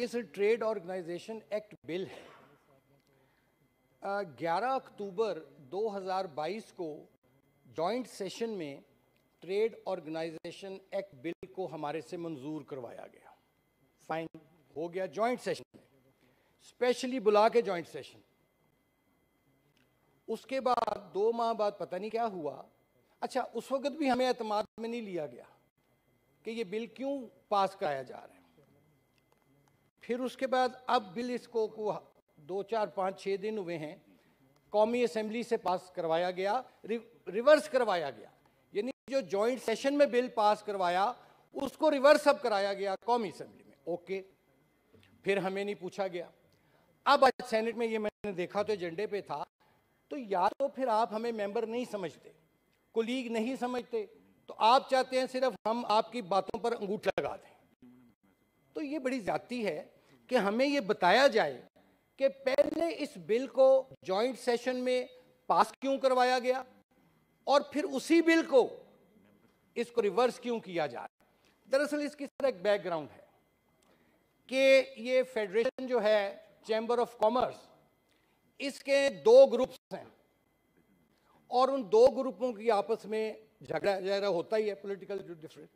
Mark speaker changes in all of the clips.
Speaker 1: ये trade organisation act bill है ग्यारह अक्टूबर 2022 को जॉइंट सेशन में ट्रेड ऑर्गेनाइजेशन एक्ट बिल को हमारे से मंजूर करवाया गया फाइन हो गया जॉइंट सेशन में स्पेशली बुला के जॉइंट सेशन उसके बाद दो माह बाद पता नहीं क्या हुआ अच्छा उस वक्त भी हमें अतमाद में नहीं लिया गया कि ये बिल क्यों पास कराया जा रहा है फिर उसके बाद अब बिल इसको को दो चार पाँच छः दिन हुए हैं कौमी असम्बली से पास करवाया गया रि, रिवर्स करवाया गया यानी जो जॉइंट सेशन में बिल पास करवाया उसको रिवर्स अब कराया गया कौमी असम्बली में ओके फिर हमें नहीं पूछा गया अब आज सेनेट में ये मैंने देखा तो एजेंडे पे था तो या तो फिर आप हमें मेंबर नहीं समझते कोलीग नहीं समझते तो आप चाहते हैं सिर्फ हम आपकी बातों पर अंगूठा लगा दें तो ये बड़ी ज्यादती है कि हमें ये बताया जाए कि पहले इस बिल को जॉइंट सेशन में पास क्यों करवाया गया और फिर उसी बिल को इसको रिवर्स क्यों किया जा रहा दरअसल इसकी एक बैकग्राउंड है कि ये फेडरेशन जो है चैम्बर ऑफ कॉमर्स इसके दो ग्रुप्स हैं और उन दो ग्रुपों की आपस में झगड़ा झगड़ा होता ही है पॉलिटिकल जो डिफरेंस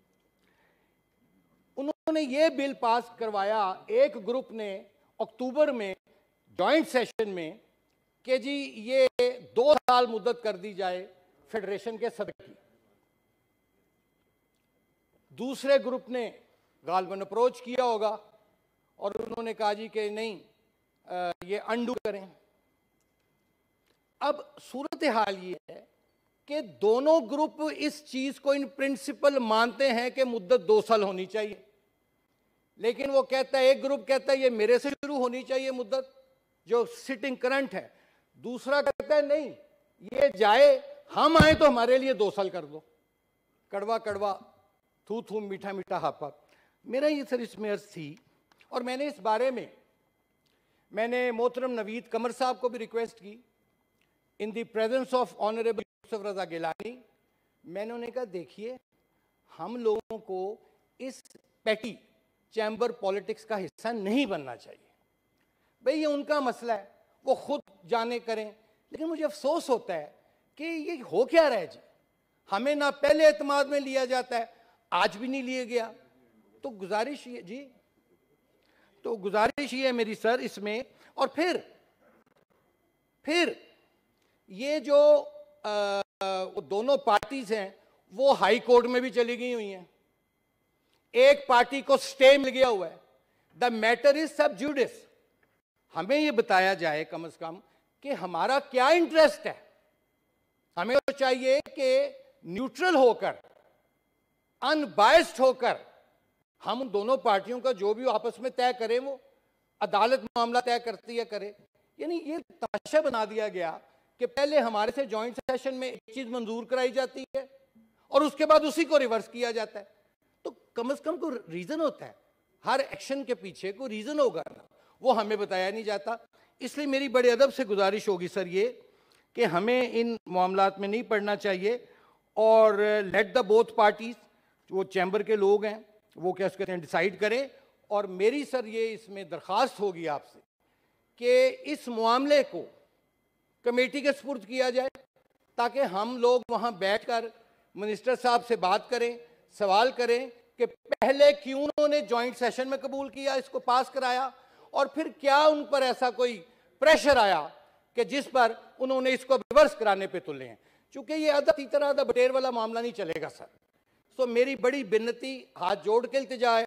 Speaker 1: उन्होंने ये बिल पास करवाया एक ग्रुप ने अक्टूबर में जॉइंट सेशन में कि जी ये दो साल मुद्दत कर दी जाए फेडरेशन के सदर की दूसरे ग्रुप ने गालबन अप्रोच किया होगा और उन्होंने कहा जी कि नहीं आ, ये अंडू करें अब सूरत हाल ये है कि दोनों ग्रुप इस चीज को इन प्रिंसिपल मानते हैं कि मुद्दत दो साल होनी चाहिए लेकिन वो कहता है एक ग्रुप कहता है ये मेरे से शुरू होनी चाहिए मुद्दत जो सिटिंग करंट है दूसरा कहता है नहीं ये जाए हम आए तो हमारे लिए दो साल कर दो कड़वा कड़वा थू थू मीठा मीठा हापा मेरा ये सर इसमें अर्ज थी और मैंने इस बारे में मैंने मोहतरम नवीद कमर साहब को भी रिक्वेस्ट की in the presence of honourable Yusuf Raza Gilani मैंने उन्हें कहा देखिए हम लोगों को इस पैटी चैम्बर पॉलिटिक्स का हिस्सा नहीं बनना चाहिए भाई ये उनका मसला है वो खुद जाने करें लेकिन मुझे अफसोस होता है कि ये हो क्या रहा है जी हमें ना पहले अतमाद में लिया जाता है आज भी नहीं लिया गया तो गुजारिश ये जी तो गुजारिश ये है मेरी सर इसमें और फिर फिर ये जो आ, दोनों पार्टीज हैं वो हाई कोर्ट में भी चली गई हुई हैं एक पार्टी को स्टे मिल गया हुआ है द मैटर इज सब जूडिस हमें ये बताया जाए कम से कम कि हमारा क्या इंटरेस्ट है हमें तो चाहिए कि न्यूट्रल होकर अनबायस्ड होकर हम दोनों पार्टियों का जो भी आपस में तय करें वो अदालत मामला तय करती है करे यानी ये तमाशा बना दिया गया कि पहले हमारे से जॉइंट सेशन में एक चीज मंजूर कराई जाती है और उसके बाद उसी को रिवर्स किया जाता है तो कम अज कम को रीजन होता है हर एक्शन के पीछे को रीजन होगा ना वो हमें बताया नहीं जाता इसलिए मेरी बड़े अदब से गुजारिश होगी सर ये कि हमें इन मामला में नहीं पढ़ना चाहिए और लेट द बोथ पार्टीज वो चैम्बर के लोग हैं वो क्या कहते हैं डिसाइड करें और मेरी सर ये इसमें दरखास्त होगी आपसे कि इस मामले को कमेटी के सपुर्द किया जाए ताकि हम लोग वहाँ बैठ कर मिनिस्टर साहब से बात करें सवाल करें कि पहले क्यों उन्होंने जॉइंट सेशन में कबूल किया इसको पास कराया और फिर क्या उन पर ऐसा कोई प्रेशर आया कि जिस पर उन्होंने इसको रिवर्स कराने पे तुले हैं चूंकि ये अदा इसी तरह अदा बटेर वाला मामला नहीं चलेगा सर सो मेरी बड़ी बिनती हाथ जोड़ के इल्तजा है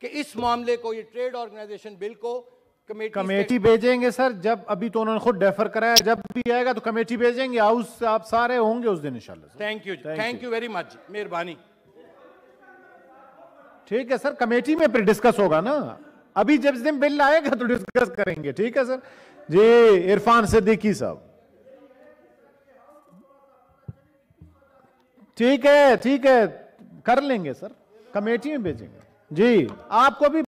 Speaker 1: कि इस मामले को ये ट्रेड ऑर्गेनाइजेशन बिल को कमेटी कमेटी
Speaker 2: भेजेंगे सर जब अभी तो उन्होंने खुद डेफर कराया जब भी आएगा तो कमेटी भेजेंगे हाउस आप सारे होंगे उस दिन इंशाल्लाह
Speaker 1: thank you thank you very much मेहरबानी
Speaker 2: ठीक है सर कमेटी में फिर डिस्कस होगा ना अभी जब दिन बिल आएगा तो डिस्कस करेंगे ठीक है सर जी इरफान सिद्दीकी साहब ठीक है ठीक है कर लेंगे सर कमेटी में भेजेंगे जी आपको भी